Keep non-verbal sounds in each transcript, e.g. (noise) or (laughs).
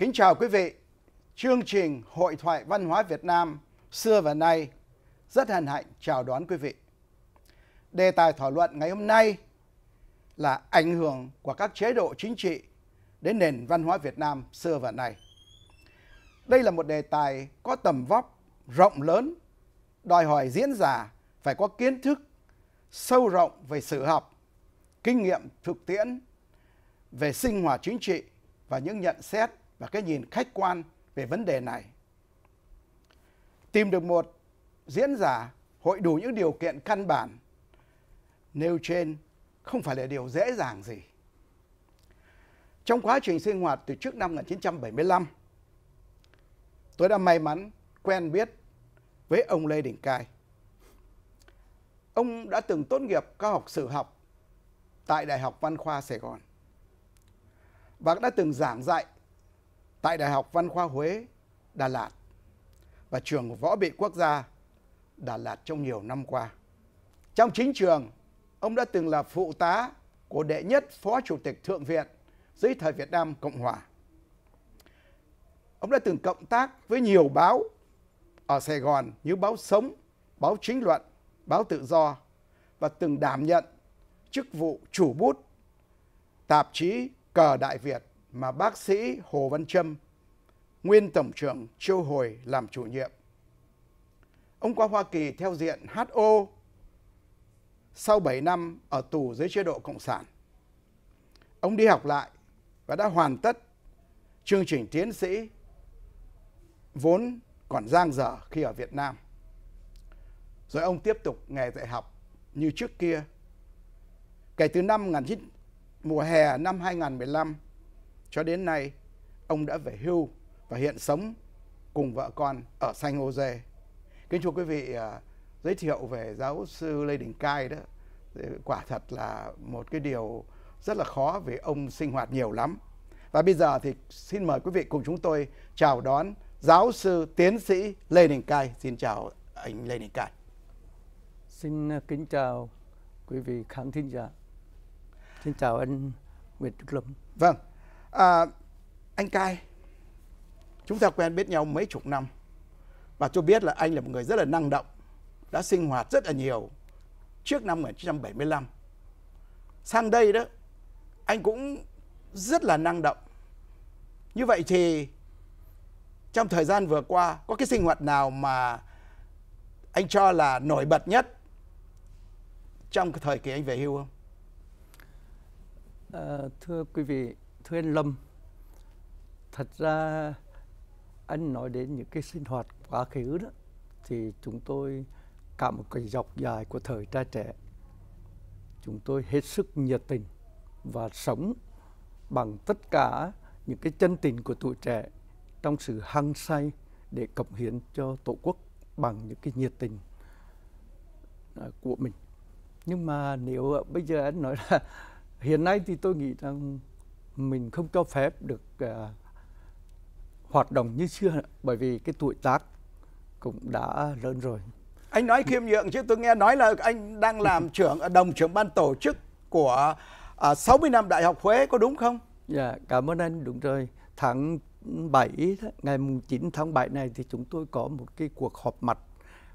Kính chào quý vị. Chương trình Hội thoại văn hóa Việt Nam xưa và nay rất hân hạnh chào đón quý vị. Đề tài thảo luận ngày hôm nay là ảnh hưởng của các chế độ chính trị đến nền văn hóa Việt Nam xưa và nay. Đây là một đề tài có tầm vóc rộng lớn, đòi hỏi diễn giả phải có kiến thức sâu rộng về sử học, kinh nghiệm thực tiễn về sinh hoạt chính trị và những nhận xét và cái nhìn khách quan về vấn đề này. Tìm được một diễn giả hội đủ những điều kiện căn bản nêu trên không phải là điều dễ dàng gì. Trong quá trình sinh hoạt từ trước năm 1975, tôi đã may mắn quen biết với ông Lê Đình Cai. Ông đã từng tốt nghiệp cao học sử học tại Đại học Văn khoa Sài Gòn và đã từng giảng dạy tại Đại học Văn khoa Huế, Đà Lạt và trường Võ bị Quốc gia Đà Lạt trong nhiều năm qua. Trong chính trường, ông đã từng là phụ tá của đệ nhất Phó Chủ tịch Thượng viện dưới thời Việt Nam Cộng Hòa. Ông đã từng cộng tác với nhiều báo ở Sài Gòn như báo Sống, báo Chính luận, báo Tự do và từng đảm nhận chức vụ chủ bút tạp chí Cờ Đại Việt mà bác sĩ Hồ Văn Trâm, nguyên Tổng trưởng Châu Hồi làm chủ nhiệm. Ông qua Hoa Kỳ theo diện HO sau 7 năm ở tù dưới chế độ Cộng sản. Ông đi học lại và đã hoàn tất chương trình tiến sĩ vốn còn giang dở khi ở Việt Nam. Rồi ông tiếp tục nghề dạy học như trước kia. Kể từ năm 19, mùa hè năm 2015, cho đến nay, ông đã về hưu và hiện sống cùng vợ con ở San Jose. Kính thưa quý vị, à, giới thiệu về giáo sư Lê Đình Cai đó, quả thật là một cái điều rất là khó vì ông sinh hoạt nhiều lắm. Và bây giờ thì xin mời quý vị cùng chúng tôi chào đón giáo sư tiến sĩ Lê Đình Cai. Xin chào anh Lê Đình Cai. Xin kính chào quý vị khán thính giả. Xin chào anh Nguyễn Đức Lâm. Vâng, À, anh Cai, chúng ta quen biết nhau mấy chục năm và tôi biết là anh là một người rất là năng động, đã sinh hoạt rất là nhiều trước năm 1975. Sang đây đó, anh cũng rất là năng động. Như vậy thì trong thời gian vừa qua có cái sinh hoạt nào mà anh cho là nổi bật nhất trong cái thời kỳ anh về hưu không? À, thưa quý vị, Thuyên Lâm thật ra anh nói đến những cái sinh hoạt quá khứ đó thì chúng tôi cả một cái dọc dài của thời trai trẻ chúng tôi hết sức nhiệt tình và sống bằng tất cả những cái chân tình của tuổi trẻ trong sự hăng say để cống hiến cho tổ quốc bằng những cái nhiệt tình à, của mình nhưng mà nếu à, bây giờ anh nói là (laughs) hiện nay thì tôi nghĩ rằng mình không cho phép được uh, hoạt động như xưa bởi vì cái tuổi tác cũng đã lớn rồi anh nói khiêm nhượng chứ tôi nghe nói là anh đang làm (laughs) trưởng đồng trưởng ban tổ chức của à, uh, 60 năm Đại học Huế có đúng không? Dạ, yeah, cảm ơn anh đúng rồi. Tháng 7 ngày mùng 9 tháng 7 này thì chúng tôi có một cái cuộc họp mặt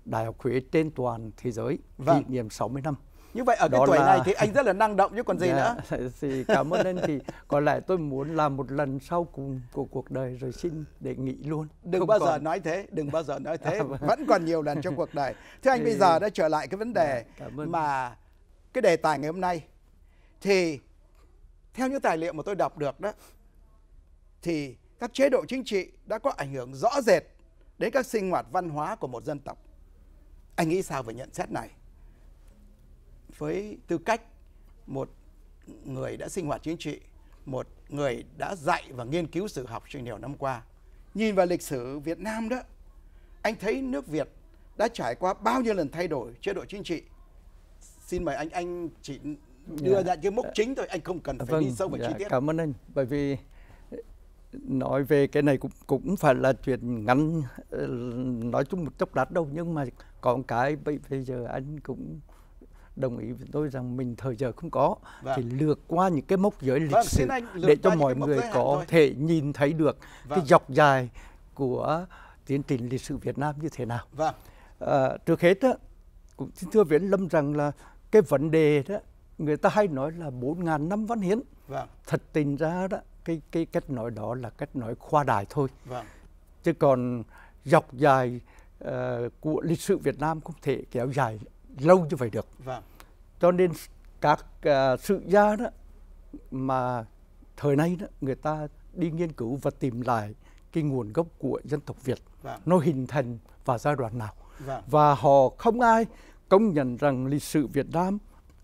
Đại học Huế trên toàn thế giới vâng. kỷ niệm 60 năm như vậy ở cái tuổi là... này thì anh (laughs) rất là năng động chứ còn gì yeah, dạ, nữa (laughs) thì cảm ơn anh thì có lẽ tôi muốn làm một lần sau cùng của cuộc đời rồi xin đề nghị luôn đừng Không bao còn... giờ nói thế đừng bao giờ nói (laughs) thế à, vâng. vẫn còn nhiều lần trong cuộc đời thế anh thì... bây giờ đã trở lại cái vấn đề yeah, dạ, mà cái đề tài ngày hôm nay thì theo những tài liệu mà tôi đọc được đó thì các chế độ chính trị đã có ảnh hưởng rõ rệt đến các sinh hoạt văn hóa của một dân tộc. Anh nghĩ sao về nhận xét này? với tư cách một người đã sinh hoạt chính trị, một người đã dạy và nghiên cứu sử học trong nhiều năm qua. Nhìn vào lịch sử Việt Nam đó, anh thấy nước Việt đã trải qua bao nhiêu lần thay đổi chế độ chính trị. Xin mời anh anh chỉ đưa yeah. Dạ. ra cái mốc chính thôi, anh không cần phải vâng, đi sâu vào dạ, chi tiết. Cảm ơn anh, bởi vì nói về cái này cũng cũng phải là chuyện ngắn ờ, nói chung một chốc lát đâu nhưng mà còn cái bây, bây giờ anh cũng đồng ý với tôi rằng mình thời giờ không có vâng. thì lược qua những cái mốc giới lịch vâng, sử để cho mọi người có thôi. thể nhìn thấy được vâng. cái dọc dài của tiến trình lịch sử Việt Nam như thế nào. Vâng. À, trước hết đó, cũng xin thưa Viễn Lâm rằng là cái vấn đề đó người ta hay nói là 4.000 năm văn hiến. Vâng. Thật tình ra đó cái cái cách nói đó là cách nói khoa đài thôi. Vâng. Chứ còn dọc dài uh, của lịch sử Việt Nam không thể kéo dài lâu như vậy được vâng. cho nên các uh, sự gia đó mà thời nay đó người ta đi nghiên cứu và tìm lại cái nguồn gốc của dân tộc Việt vâng. nó hình thành và giai đoạn nào vâng. và họ không ai công nhận rằng lịch sử Việt Nam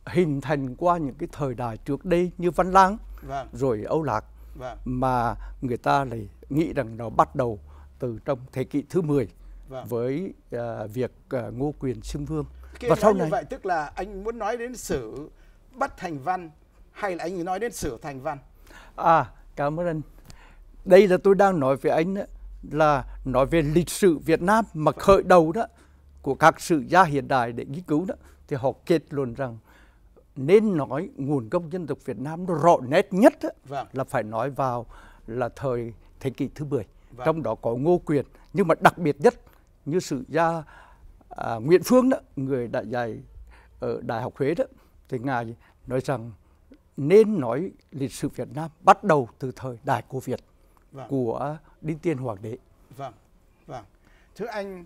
hình thành qua những cái thời đại trước đây như Văn Lang vâng. rồi Âu Lạc vâng. mà người ta lại nghĩ rằng nó bắt đầu từ trong thế kỷ thứ 10 vâng. với uh, việc uh, Ngô Quyền xưng vương kia và sau này vậy tức là anh muốn nói đến sử bất thành văn hay là anh nói đến sử thành văn à cảm ơn anh đây là tôi đang nói với anh đó, là nói về lịch sử Việt Nam mà khởi đầu đó của các sử gia hiện đại để nghiên cứu đó thì họ kết luận rằng nên nói nguồn gốc dân tộc Việt Nam nó rõ nét nhất đó, vâng. là phải nói vào là thời thế kỷ thứ 10 vâng. trong đó có Ngô Quyền nhưng mà đặc biệt nhất như sử gia à, Nguyễn Phương đó người đại dạy ở Đại học Huế đó thì ngài nói rằng nên nói lịch sử Việt Nam bắt đầu từ thời Đại của Việt vâng. của Đinh Tiên Hoàng đế. Vâng, vâng. Thưa anh,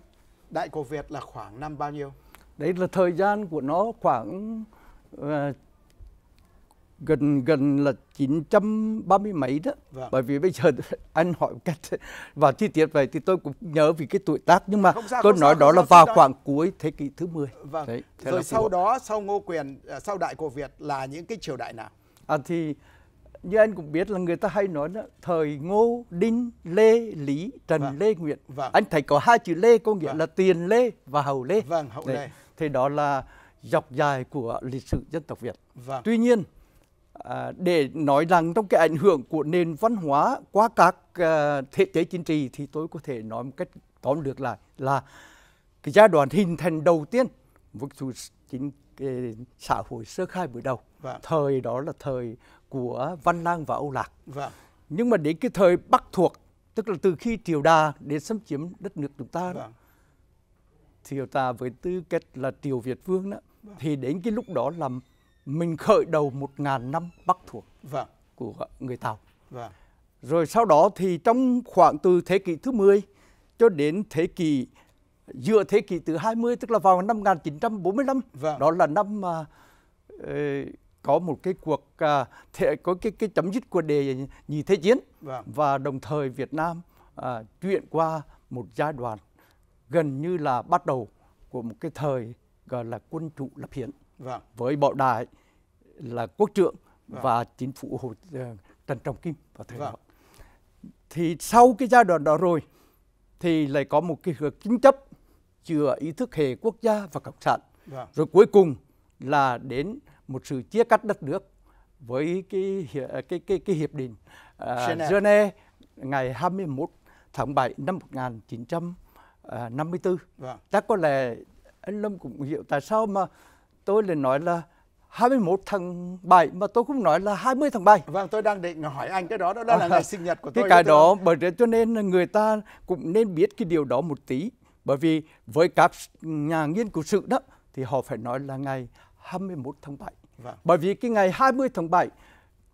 Đại của Việt là khoảng năm bao nhiêu? Đấy là thời gian của nó khoảng uh, gần gần là 930 mấy đó vâng. bởi vì bây giờ (laughs) anh hỏi cách (laughs) và chi tiết vậy thì tôi cũng nhớ vì cái tuổi tác nhưng mà không sao, tôi nói sao, đó là vào khoảng đó. cuối thế kỷ thứ 10 vâng. Đấy, rồi sau đó sau Ngô Quyền à, sau Đại Cổ Việt là những cái triều đại nào à, thì như anh cũng biết là người ta hay nói đó, thời Ngô Đinh Lê Lý Trần vâng. Lê Nguyễn vâng. anh thấy có hai chữ Lê có nghĩa vâng. là tiền Lê và hậu Lê vâng hậu Lê thì đó là dọc dài của lịch sử dân tộc Việt vâng. tuy nhiên À, để nói rằng trong cái ảnh hưởng của nền văn hóa qua các uh, thể chế chính trị thì tôi có thể nói một cách tóm được lại là cái giai đoạn hình thành đầu tiên một sự chính cái xã hội sơ khai buổi đầu vâng. thời đó là thời của văn lang và âu lạc vâng. nhưng mà đến cái thời bắc thuộc tức là từ khi triều đà đến xâm chiếm đất nước chúng ta đó, vâng. triều ta với tư cách là triều việt vương đó vâng. thì đến cái lúc đó làm mình khởi đầu một ngàn năm bắc thuộc vâng. của người Tàu. Vâng. Rồi sau đó thì trong khoảng từ thế kỷ thứ 10 cho đến thế kỷ giữa thế kỷ thứ 20 tức là vào năm 1945 vâng. đó là năm mà ờ, có một cái cuộc uh, có cái cái chấm dứt của đề nhì thế chiến vâng. và đồng thời Việt Nam uh, à, chuyển qua một giai đoạn gần như là bắt đầu của một cái thời gọi là quân chủ lập hiến vâng. với bảo đại là quốc trưởng vâng. và chính phủ Hồ, ờ, Trần Trọng Kim vào thời vâng. đó. Thì sau cái giai đoạn đó rồi thì lại có một cái kính chấp giữa ý thức hệ quốc gia và cộng sản. Vâng. Rồi cuối cùng là đến một sự chia cắt đất nước với cái ờ, cái cái, cái hiệp định uh, Geneva ngày 21 tháng 7 năm 1954. Vâng. Chắc có lẽ anh Lâm cũng hiểu tại sao mà tôi lại nói là 21 tháng 7 mà tôi cũng nói là 20 tháng 7. Vâng, tôi đang định hỏi anh cái đó đó, là à, ngày sinh nhật của tôi. Cái cái đó tôi... bởi cho nên người ta cũng nên biết cái điều đó một tí. Bởi vì với các nhà nghiên cứu sự đó thì họ phải nói là ngày 21 tháng 7. Vâng. Bởi vì cái ngày 20 tháng 7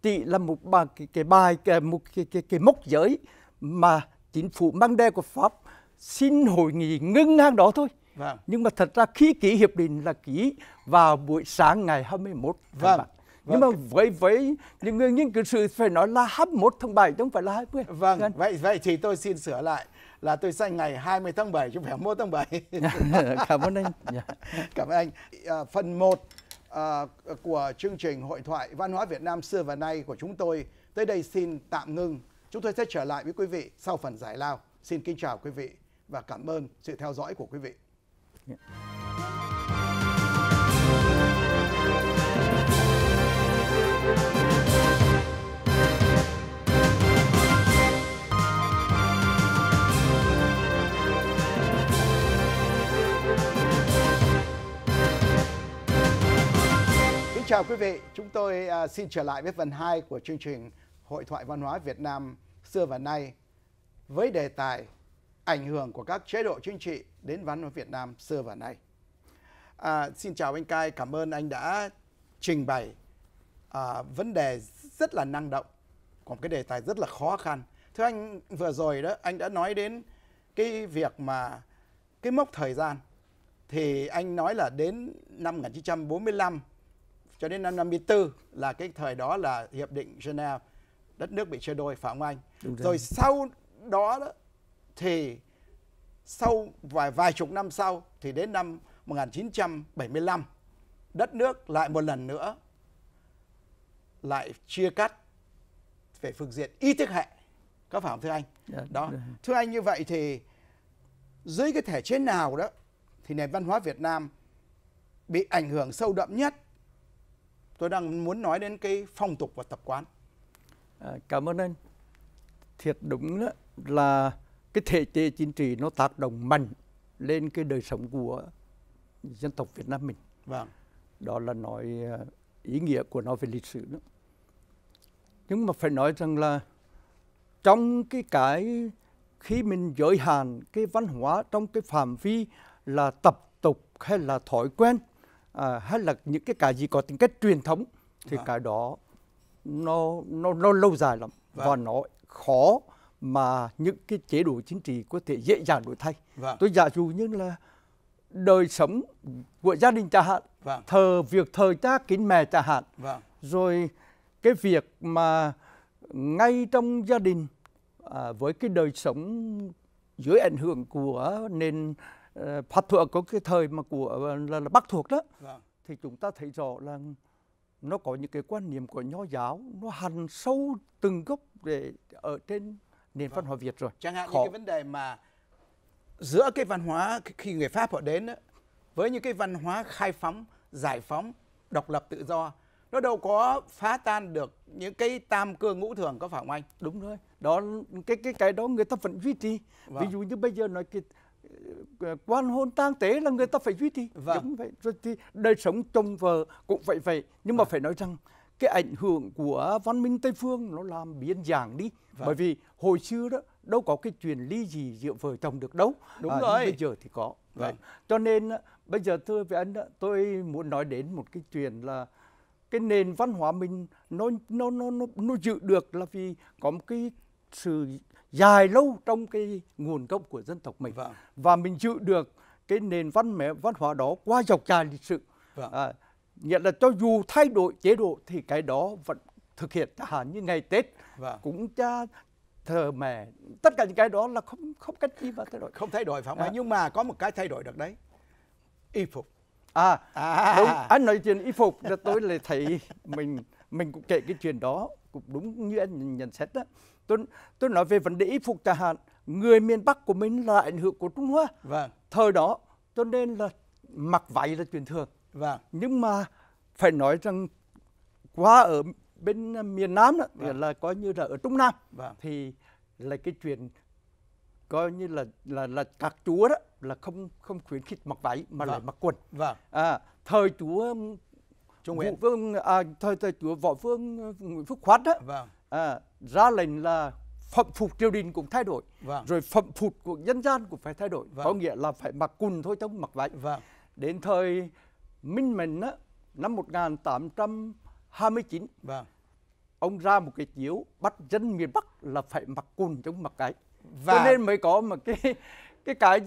chỉ là một bài cái, cái bài cái, một cái, cái, cái mốc giới mà chính phủ mang đe của Pháp xin hội nghị ngưng ngang đó thôi. Vâng. Nhưng mà thật ra khi ký hiệp định là ký vào buổi sáng ngày 21 tháng vâng. 7. Vâng. Nhưng mà với với những người nghiên cứu sự phải nói là 21 tháng 7 chứ không phải là 20. Vâng, Nên... Vâng. vậy vậy thì tôi xin sửa lại là tôi sang ngày 20 tháng 7 chứ không phải 21 tháng 7. (laughs) Cảm ơn anh. Dạ. Cảm ơn anh. À, phần 1 à, ờ, của chương trình hội thoại văn hóa Việt Nam xưa và nay của chúng tôi tới đây xin tạm ngưng. Chúng tôi sẽ trở lại với quý vị sau phần giải lao. Xin kính chào quý vị và cảm ơn sự theo dõi của quý vị. Dạ. Kính chào quý vị, chúng tôi à, xin trở lại với phần 2 của chương trình Hội thoại văn hóa Việt Nam xưa và nay với đề tài ảnh hưởng của các chế độ chính trị đến văn hóa Việt Nam xưa và nay. À, xin chào anh Cai, cảm ơn anh đã trình bày à, vấn đề rất là năng động, còn cái đề tài rất là khó khăn. Thưa anh, vừa rồi đó anh đã nói đến cái việc mà cái mốc thời gian thì anh nói là đến năm 1945 cho đến năm 54 là cái thời đó là hiệp định Geneva đất nước bị chia đôi phải không anh? Đúng rồi. rồi sau đó, đó thì sau vài vài chục năm sau thì đến năm 1975 đất nước lại một lần nữa lại chia cắt về phương diện ý thức hệ có phải không thưa anh dạ, đó thưa anh như vậy thì dưới cái thể chế nào đó thì nền văn hóa Việt Nam bị ảnh hưởng sâu đậm nhất tôi đang muốn nói đến cái phong tục và tập quán à, cảm ơn anh thiệt đúng đó là cái thể chế chính trị nó tác động mạnh lên cái đời sống của dân tộc Việt Nam mình. Vâng. Đó là nói à, ý nghĩa của nó về lịch sử đó. Nhưng mà phải nói rằng là trong cái cái khi mình giới hạn cái văn hóa trong cái phạm vi là tập tục hay là thói quen à, hay là những cái cái gì có tính cách truyền thống thì vâng. cái đó nó nó nó lâu dài lắm vâng. và nó khó mà những cái chế độ chính trị có thể dễ dàng đổi thay. Vâng. Tôi giả dụ như là đời sống của gia đình chẳng hạn, vâng. thờ việc thờ cha kính mẹ chẳng hạn, vâng. rồi cái việc mà ngay trong gia đình à, với cái đời sống dưới ảnh hưởng của nền phật ờ, pháp thuộc có cái thời mà của ờ, là, là bắc thuộc đó vâng. thì chúng ta thấy rõ là nó có những cái quan niệm của nho giáo nó hằn sâu từng gốc để ở trên nền văn vâng. hóa Việt rồi. Chẳng hạn Khó. những cái vấn đề mà giữa cái văn hóa khi người Pháp họ đến với những cái văn hóa khai phóng, giải phóng, độc lập tự do nó đâu có phá tan được những cái tam cương ngũ thường có phải không anh? Đúng rồi. Đó cái cái cái đó người ta vẫn duy trì. Vâng. Ví dụ như bây giờ nói cái ờ, quan hôn tang tế là người ta phải duy trì vâng. giống vậy rồi thì đời sống chồng vợ cũng vậy vậy nhưng vâng. mà phải nói rằng cái ảnh hưởng của văn minh tây phương nó làm biến dạng đi vâng. bởi vì hồi xưa đó đâu có cái chuyện ly gì giữa vợ chồng được đâu đúng à, rồi bây giờ thì có vâng. vâng. cho nên ờ, bây giờ thưa với anh tôi muốn nói đến một cái chuyện là cái nền văn hóa mình nó nó nó nó, nó dự được là vì có một cái sự dài lâu trong cái nguồn gốc của dân tộc mình vâng. và mình dự được cái nền văn mẹ văn hóa đó qua dọc dài lịch sử vâng. à, nghĩa là cho dù thay đổi chế độ thì cái đó vẫn thực hiện chẳng hạn như ngày Tết vâng. cũng cha thờ mẹ tất cả những cái đó là không không cách gì mà thay đổi không thay đổi phải không à. nhưng mà có một cái thay đổi được đấy y phục à, à. đúng anh nói chuyện y phục là tôi lại thấy mình mình cũng kể cái chuyện đó cũng đúng như anh nhận xét đó tôi tôi nói về vấn đề y phục chẳng hạn người miền Bắc của mình là ảnh hưởng của Trung Hoa vâng. thời đó cho nên là mặc váy là truyền thường và nhưng mà phải nói rằng qua ở bên ờ, miền Nam đó, vâng. là coi như là ở Trung Nam vâng. thì là cái chuyện coi như là là là các chúa đó là không không khuyến khích mặc váy mà vâng. lại mặc quần. Vâng. À, thời chúa Trung Nguyễn Vương à, thời thời chúa Võ Vương ờ, Nguyễn Phúc Khoát đó vâng. à, ra lệnh là phẩm phục triều đình cũng thay đổi vâng. rồi phẩm phục của dân gian cũng phải thay đổi vâng. có nghĩa là phải mặc quần thôi chứ không mặc váy vâng. đến thời Minh Mệnh á, năm 1829 vâng. ông ra một cái chiếu bắt dân miền Bắc là phải mặc quần chống mặc cái và cho vâng. nên mới có mà cái cái cái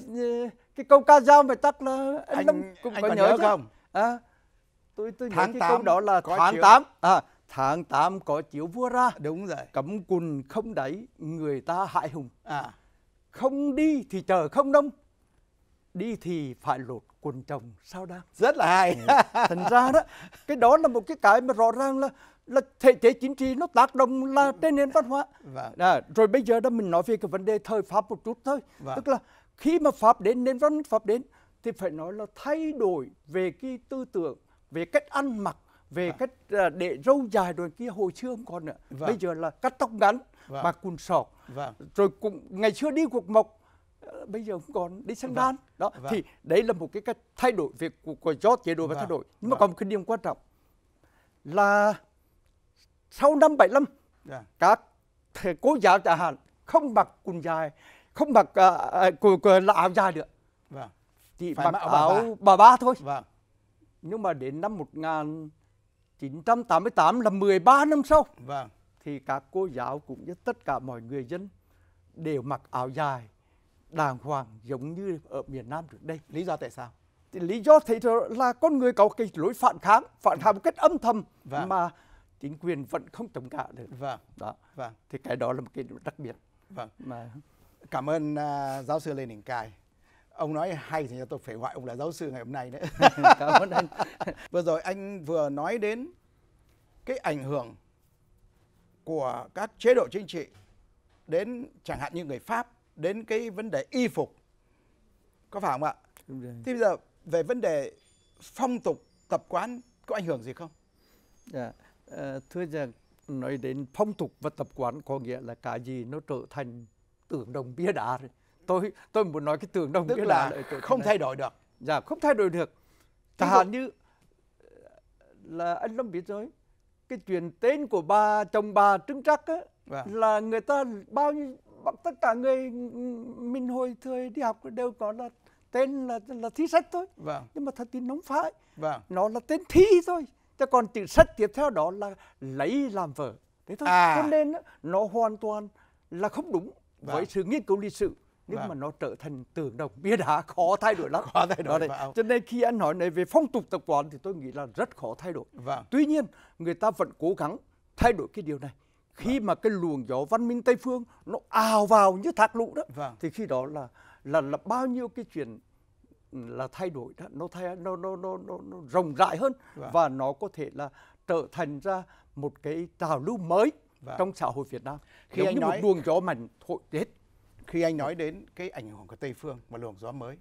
cái câu ca dao mà tắt là anh, anh cũng anh có nhớ, nhớ không? À, tôi tôi tháng nhớ cái 8 câu đó là tháng chiếu. 8 à tháng 8 có chiếu vua ra đúng rồi cấm quần không đẩy người ta hại hùng à không đi thì chờ không đông đi thì phải lột quần chồng sao đang rất là hay ừ, thành ra đó cái đó là một cái cái mà rõ ràng là là thể chế chính trị nó tác động là ừ. trên nền văn hóa vâng. à, rồi bây giờ đó mình nói về cái vấn đề thời pháp một chút thôi vâng. tức là khi mà pháp đến nền văn pháp đến thì phải nói là thay đổi về cái tư tưởng về cách ăn mặc về vâng. cách à, để râu dài rồi kia hồi xưa không còn nữa vâng. bây giờ là cắt tóc ngắn vâng. và quần sọt vâng. rồi cũng ngày xưa đi cuộc mộc Ờ, bây giờ cũng còn đi sang vâng, đan đó vâng. thì đấy là một cái cách thay đổi việc của, của do chế độ và vâng. thay đổi nhưng mà vâng. còn một cái điểm quan trọng là sau năm 75 yeah. Dạ. các thầy cô giáo chẳng hạn không mặc quần dài không mặc quần, à, quần à, là áo dài được vâng. chỉ mặc, mặc áo bà ba. bà ba thôi vâng. nhưng mà đến năm 1988 là 13 năm sau vâng. thì các cô giáo cũng như tất cả mọi người dân đều mặc áo dài đàng hoàng giống như ở miền Nam trước đây. Lý do tại sao? Thì lý do thấy là con người có cái lối phản kháng, phản kháng một cách âm thầm vâng. mà chính quyền vẫn không chống cả được. Vâng. Đó. Vâng. Thì cái đó là một cái đặc biệt. Vâng. Mà cảm ơn uh, giáo sư Lê Đình Cài ông nói hay thì tôi phải gọi ông là giáo sư ngày hôm nay đấy (laughs) cảm ơn anh (laughs) vừa rồi anh vừa nói đến cái ảnh hưởng của các chế độ chính trị đến chẳng hạn như người pháp đến cái vấn đề y phục có phải không ạ Thì bây giờ về vấn đề phong tục tập quán có ảnh hưởng gì không dạ à, thưa rằng nói đến phong tục và tập quán có nghĩa là cái gì nó trở thành tưởng đồng bia đá rồi tôi tôi muốn nói cái tưởng đồng Tức bia đá không thay đổi được dạ không thay đổi được chẳng hạn như ờ, là anh Long biết rồi cái chuyện tên của bà chồng bà Trưng Trắc á, vâng. là người ta bao nhiêu bằng tất cả người ừ, ừ, mình hồi thời đi học đều có là tên là là thi sách thôi vâng. nhưng mà thật thì không phải vâng. nó là tên thi thôi chứ còn chữ sách tiếp theo đó là lấy làm vợ thế thôi à. cho nên nó hoàn toàn là không đúng vâng. với sự nghiên cứu lịch sử nhưng vâng. mà nó trở thành tưởng đồng bia đá khó thay đổi lắm (laughs) khó thay đổi đấy. Vâng. cho nên khi anh hỏi này về phong tục tập quán thì tôi nghĩ là rất khó thay đổi vâng. tuy nhiên người ta vẫn cố gắng thay đổi cái điều này khi vâng. mà cái luồng gió văn minh tây phương nó ào vào như thác lũ đó vâng. thì khi đó là là là bao nhiêu cái chuyện ừ, là thay đổi đó nó thay nó nó nó nó, nó rộng rãi hơn vâng. và nó có thể là trở thành ra một cái trào lưu mới vâng. trong xã hội Việt Nam khi Giống anh như nói... một luồng gió mạnh thổi hết khi anh nói đến cái ảnh hưởng của tây phương và luồng gió mới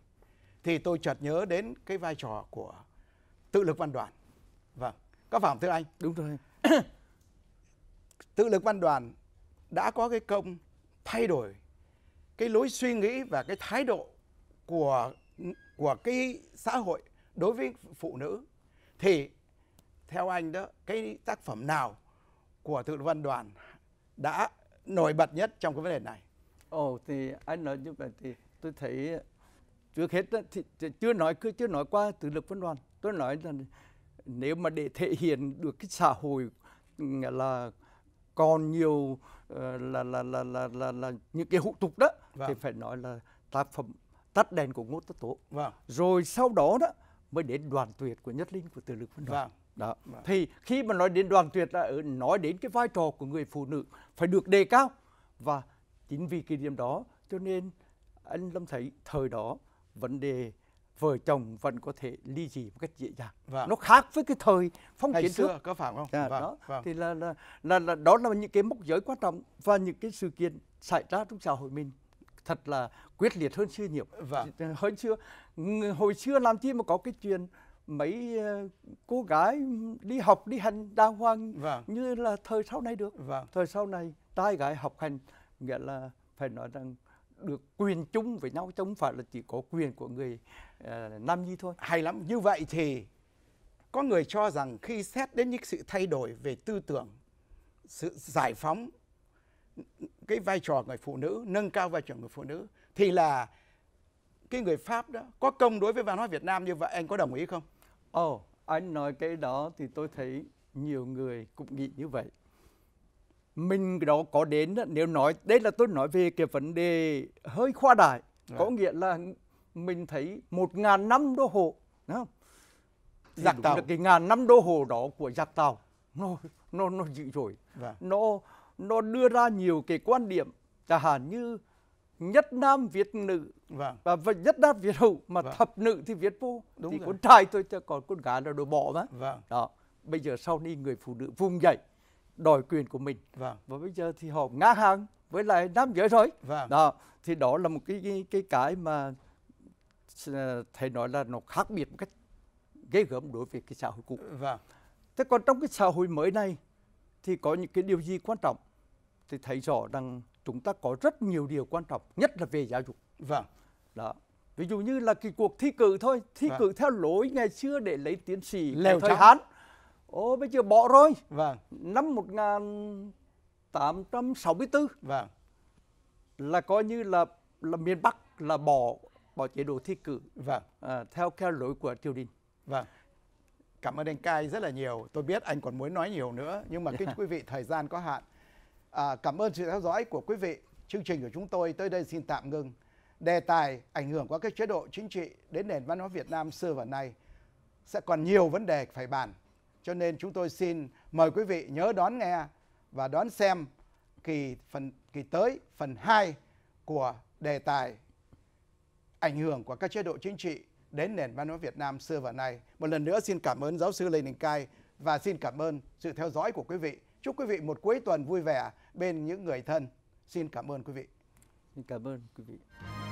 thì tôi chợt nhớ đến cái vai trò của tự lực văn đoàn vâng các phải thưa anh đúng rồi (clears throat) tự lực văn đoàn đã có cái công thay đổi cái lối suy nghĩ và cái thái độ của của cái xã hội đối với phụ nữ thì theo anh đó cái tác phẩm nào của tự lực văn đoàn đã nổi bật nhất trong cái vấn đề này ồ oh, thì anh nói như vậy thì tôi thấy trước hết thì, chưa nói cứ chưa nói qua tự lực văn đoàn tôi nói là nếu mà để thể hiện được cái xã hội là còn nhiều uh, là, là, là, là, là, là những cái hụ tục đó vâng. thì phải nói là tác phẩm tắt đèn của ngô tất tố vâng. rồi sau đó đó mới đến đoàn tuyệt của nhất linh của từ lực vân đoàn vâng. đó vâng. thì khi mà nói đến đoàn tuyệt là nói đến cái vai trò của người phụ nữ phải được đề cao và chính vì cái điểm đó cho nên anh lâm thấy thời đó vấn đề vợ chồng vẫn có thể ly dị một cách dễ dàng vâng. nó khác với cái thời phong kiến xưa, trước có phải không dạ, vâng. đó vâng. thì là là, là là đó là những cái mốc giới quan trọng và những cái sự kiện xảy ra trong xã hội mình thật là quyết liệt hơn xưa nhiều vâng. Ờ, hơn xưa hồi xưa làm chi mà có cái chuyện mấy ờ, cô gái đi học đi hành đàng hoàng vâng. như là thời sau này được vâng. thời sau này trai gái học hành nghĩa là phải nói rằng được quyền chung với nhau chứ không phải là chỉ có quyền của người uh, nam nhi thôi hay lắm như vậy thì có người cho rằng khi xét đến những sự thay đổi về tư tưởng sự giải phóng cái vai trò người phụ nữ nâng cao vai trò người phụ nữ thì là cái người pháp đó có công đối với văn hóa việt nam như vậy anh có đồng ý không ồ oh, anh nói cái đó thì tôi thấy nhiều người cũng nghĩ như vậy mình đó có đến nếu nói đây là tôi nói về cái vấn đề hơi khoa đại à. có dạ. nghĩa là mình thấy một ngàn năm đô hộ đúng không giặc tàu cái ngàn năm đô hộ đó của giặc tàu nó nó nó dữ dội à. nó nó đưa ra nhiều cái quan điểm chẳng hạn như nhất nam việt nữ dạ. và và nhất nam việt hậu mà vâng. thập nữ thì việt vô Đúng thì rồi. con trai tôi còn con gái là đồ bỏ mà vâng. đó bây giờ sau đi người phụ nữ vùng dậy đòi quyền của mình vâng. và bây giờ thì họ ngang hàng với lại nam giới rồi vâng. đó thì đó là một cái cái cái, cái mà à, thầy nói là nó khác biệt một cách ghê gớm đối với cái xã hội cũ vâng. thế còn trong cái xã hội mới này thì có những cái điều gì quan trọng thì thấy rõ rằng chúng ta có rất nhiều điều quan trọng nhất là về giáo dục vâng đó ví dụ như là cái cuộc thi cử thôi thi vâng. cử theo lối ngày xưa để lấy tiến sĩ lèo thời hán Ồ bây giờ bỏ rồi. Vâng. Năm 1864. Vâng. Là coi như là là miền Bắc là bỏ bỏ chế độ thi cử. Vâng. À, theo theo lối của triều đình. Vâng. Cảm ơn anh Cai rất là nhiều. Tôi biết anh còn muốn nói nhiều nữa nhưng mà kính dạ. quý vị thời gian có hạn. À, cảm ơn sự theo dõi của quý vị. Chương trình của chúng tôi tới đây xin tạm ngừng. Đề tài ảnh hưởng của các chế độ chính trị đến nền văn hóa Việt Nam xưa và nay sẽ còn nhiều vấn đề phải bàn. Cho nên chúng tôi xin mời quý vị nhớ đón nghe và đón xem kỳ phần kỳ tới phần 2 của đề tài ảnh hưởng của các chế độ chính trị đến nền văn hóa Việt Nam xưa và nay. Một lần nữa xin cảm ơn giáo sư Lê Đình Cai và xin cảm ơn sự theo dõi của quý vị. Chúc quý vị một cuối tuần vui vẻ bên những người thân. Xin cảm ơn quý vị. Xin cảm ơn quý vị.